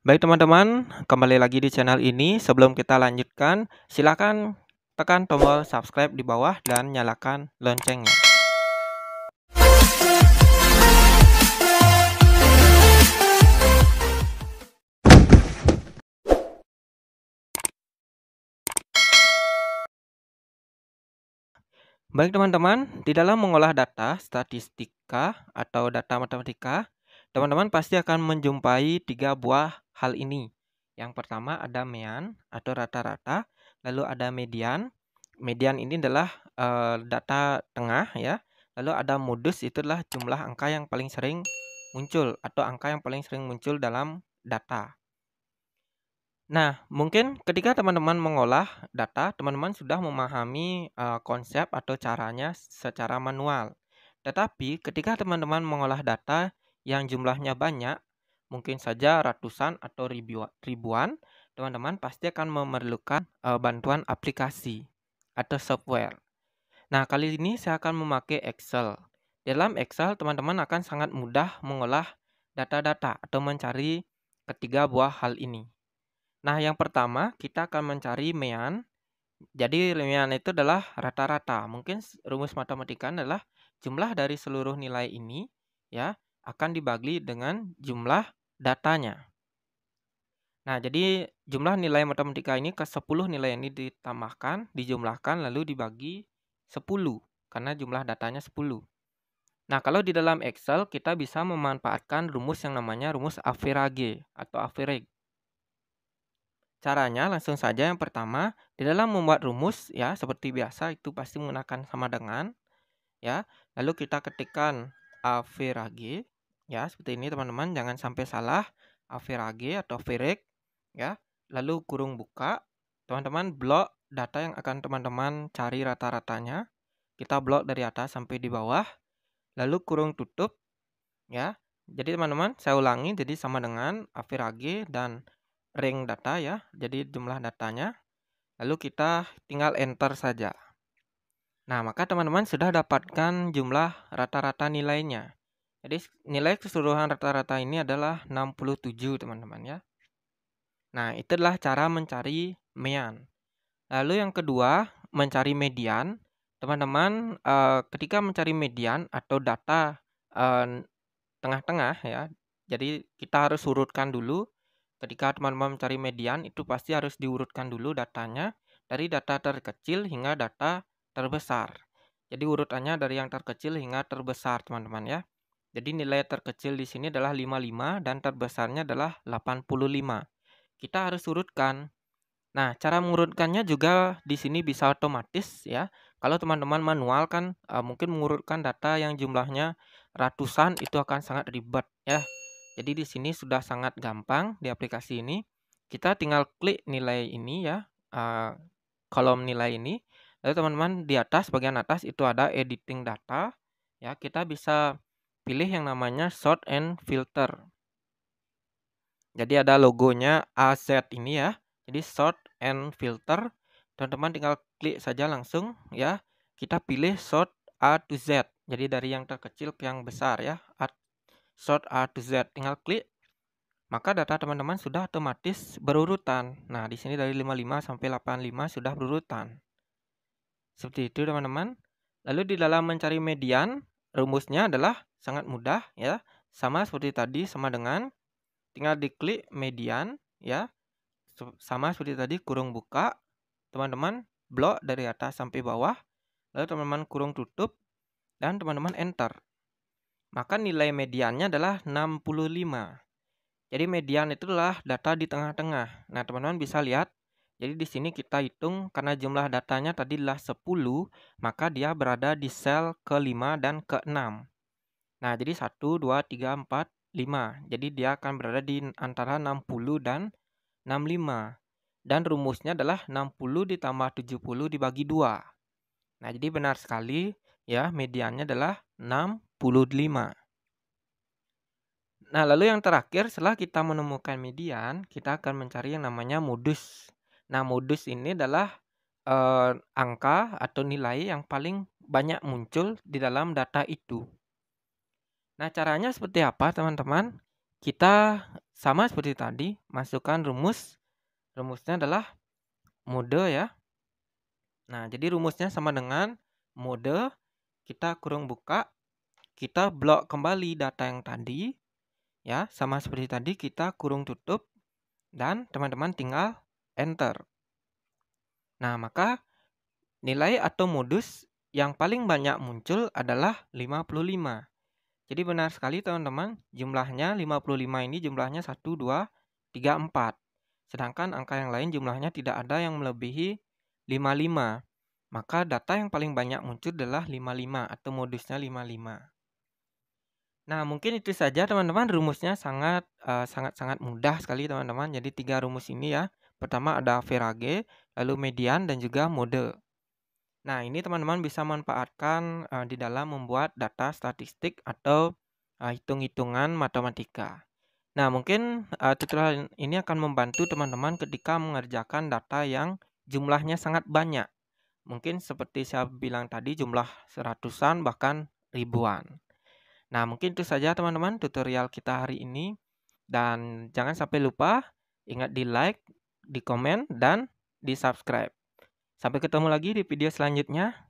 Baik teman-teman, kembali lagi di channel ini. Sebelum kita lanjutkan, silakan tekan tombol subscribe di bawah dan nyalakan loncengnya. Baik teman-teman, di dalam mengolah data statistika atau data matematika, Teman-teman pasti akan menjumpai tiga buah hal ini. Yang pertama ada mean atau rata-rata, lalu ada median. Median ini adalah e, data tengah ya. Lalu ada modus itulah jumlah angka yang paling sering muncul atau angka yang paling sering muncul dalam data. Nah, mungkin ketika teman-teman mengolah data, teman-teman sudah memahami e, konsep atau caranya secara manual. Tetapi ketika teman-teman mengolah data yang jumlahnya banyak, mungkin saja ratusan atau ribuan, teman-teman pasti akan memerlukan uh, bantuan aplikasi atau software. Nah, kali ini saya akan memakai Excel. Dalam Excel, teman-teman akan sangat mudah mengolah data-data atau mencari ketiga buah hal ini. Nah, yang pertama, kita akan mencari mean. Jadi, mean itu adalah rata-rata. Mungkin rumus matematika adalah jumlah dari seluruh nilai ini, ya akan dibagi dengan jumlah datanya. Nah, jadi jumlah nilai matematika ini ke 10 nilai ini ditambahkan, dijumlahkan, lalu dibagi 10, karena jumlah datanya 10. Nah, kalau di dalam Excel, kita bisa memanfaatkan rumus yang namanya rumus average atau average. Caranya langsung saja yang pertama, di dalam membuat rumus ya seperti biasa itu pasti menggunakan sama dengan ya. Lalu kita ketikkan average ya seperti ini teman-teman jangan sampai salah average atau Average ya lalu kurung buka teman-teman blok data yang akan teman-teman cari rata-ratanya kita blok dari atas sampai di bawah lalu kurung tutup ya jadi teman-teman saya ulangi jadi sama dengan average dan ring data ya jadi jumlah datanya lalu kita tinggal enter saja Nah, maka teman-teman sudah dapatkan jumlah rata-rata nilainya. Jadi nilai keseluruhan rata-rata ini adalah 67, teman-teman ya. Nah, itu adalah cara mencari mean. Lalu yang kedua, mencari median. Teman-teman, eh, ketika mencari median atau data eh, tengah-tengah ya. Jadi kita harus urutkan dulu ketika teman-teman mencari median itu pasti harus diurutkan dulu datanya dari data terkecil hingga data terbesar. Jadi urutannya dari yang terkecil hingga terbesar, teman-teman ya. Jadi nilai terkecil di sini adalah 55 dan terbesarnya adalah 85. Kita harus urutkan. Nah, cara mengurutkannya juga di sini bisa otomatis ya. Kalau teman-teman manual kan e, mungkin mengurutkan data yang jumlahnya ratusan itu akan sangat ribet ya. Jadi di sini sudah sangat gampang di aplikasi ini. Kita tinggal klik nilai ini ya, uh, kolom nilai ini Lalu teman-teman di atas bagian atas itu ada editing data ya kita bisa pilih yang namanya sort and filter. Jadi ada logonya AZ ini ya. Jadi sort and filter. Teman-teman tinggal klik saja langsung ya. Kita pilih sort A to Z. Jadi dari yang terkecil ke yang besar ya. Sort A to Z tinggal klik maka data teman-teman sudah otomatis berurutan. Nah, di sini dari 55 sampai 85 sudah berurutan. Seperti itu teman-teman. Lalu di dalam mencari median, rumusnya adalah sangat mudah ya. Sama seperti tadi sama dengan tinggal diklik median ya. Sama seperti tadi kurung buka, teman-teman blok dari atas sampai bawah, lalu teman-teman kurung tutup dan teman-teman enter. Maka nilai mediannya adalah 65. Jadi median itu adalah data di tengah-tengah. Nah, teman-teman bisa lihat jadi di sini kita hitung karena jumlah datanya tadi adalah 10, maka dia berada di sel ke-5 dan ke-6. Nah, jadi 1, 2, 3, 4, 5. Jadi dia akan berada di antara 60 dan 65. Dan rumusnya adalah 60 ditambah 70 dibagi 2. Nah, jadi benar sekali ya mediannya adalah 65. Nah, lalu yang terakhir setelah kita menemukan median, kita akan mencari yang namanya modus. Nah, modus ini adalah uh, angka atau nilai yang paling banyak muncul di dalam data itu. Nah, caranya seperti apa, teman-teman? Kita sama seperti tadi, masukkan rumus. Rumusnya adalah mode ya. Nah, jadi rumusnya sama dengan mode kita kurung buka, kita blok kembali data yang tadi ya, sama seperti tadi kita kurung tutup dan teman-teman tinggal enter. Nah, maka nilai atau modus yang paling banyak muncul adalah 55. Jadi benar sekali teman-teman, jumlahnya 55 ini jumlahnya 1, 2, 3, 4. Sedangkan angka yang lain jumlahnya tidak ada yang melebihi 55. Maka data yang paling banyak muncul adalah 55 atau modusnya 55. Nah, mungkin itu saja teman-teman rumusnya sangat eh, sangat sangat mudah sekali teman-teman. Jadi tiga rumus ini ya. Pertama ada verage, lalu median dan juga mode. Nah, ini teman-teman bisa manfaatkan uh, di dalam membuat data statistik atau uh, hitung-hitungan matematika. Nah, mungkin uh, tutorial ini akan membantu teman-teman ketika mengerjakan data yang jumlahnya sangat banyak. Mungkin seperti saya bilang tadi jumlah seratusan bahkan ribuan. Nah, mungkin itu saja teman-teman tutorial kita hari ini. Dan jangan sampai lupa, ingat di like, di komen, dan di subscribe. Sampai ketemu lagi di video selanjutnya.